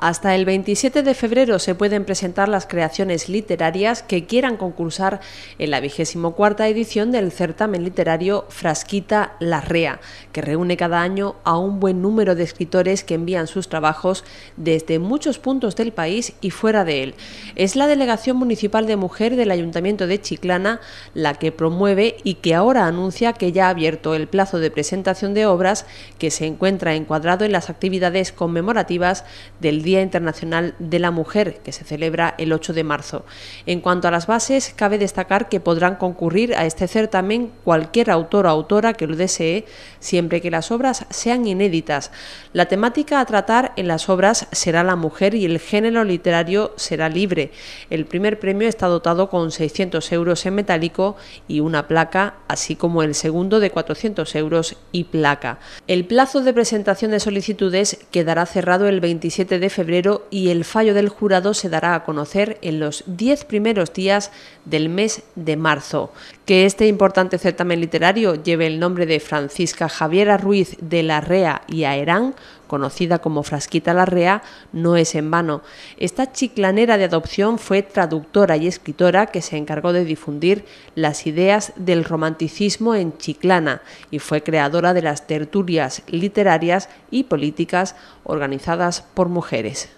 Hasta el 27 de febrero se pueden presentar las creaciones literarias que quieran concursar en la cuarta edición del certamen literario Frasquita Larrea, que reúne cada año a un buen número de escritores que envían sus trabajos desde muchos puntos del país y fuera de él. Es la Delegación Municipal de Mujer del Ayuntamiento de Chiclana la que promueve y que ahora anuncia que ya ha abierto el plazo de presentación de obras que se encuentra encuadrado en las actividades conmemorativas del Día Día Internacional de la Mujer, que se celebra el 8 de marzo. En cuanto a las bases, cabe destacar que podrán concurrir a este certamen cualquier autor o autora que lo desee, siempre que las obras sean inéditas. La temática a tratar en las obras será la mujer y el género literario será libre. El primer premio está dotado con 600 euros en metálico y una placa, así como el segundo de 400 euros y placa. El plazo de presentación de solicitudes quedará cerrado el 27 de febrero febrero y el fallo del jurado se dará a conocer en los diez primeros días del mes de marzo. Que este importante certamen literario lleve el nombre de Francisca Javiera Ruiz de la Rea y Aherán conocida como Frasquita Larrea, no es en vano. Esta chiclanera de adopción fue traductora y escritora que se encargó de difundir las ideas del romanticismo en Chiclana y fue creadora de las tertulias literarias y políticas organizadas por mujeres.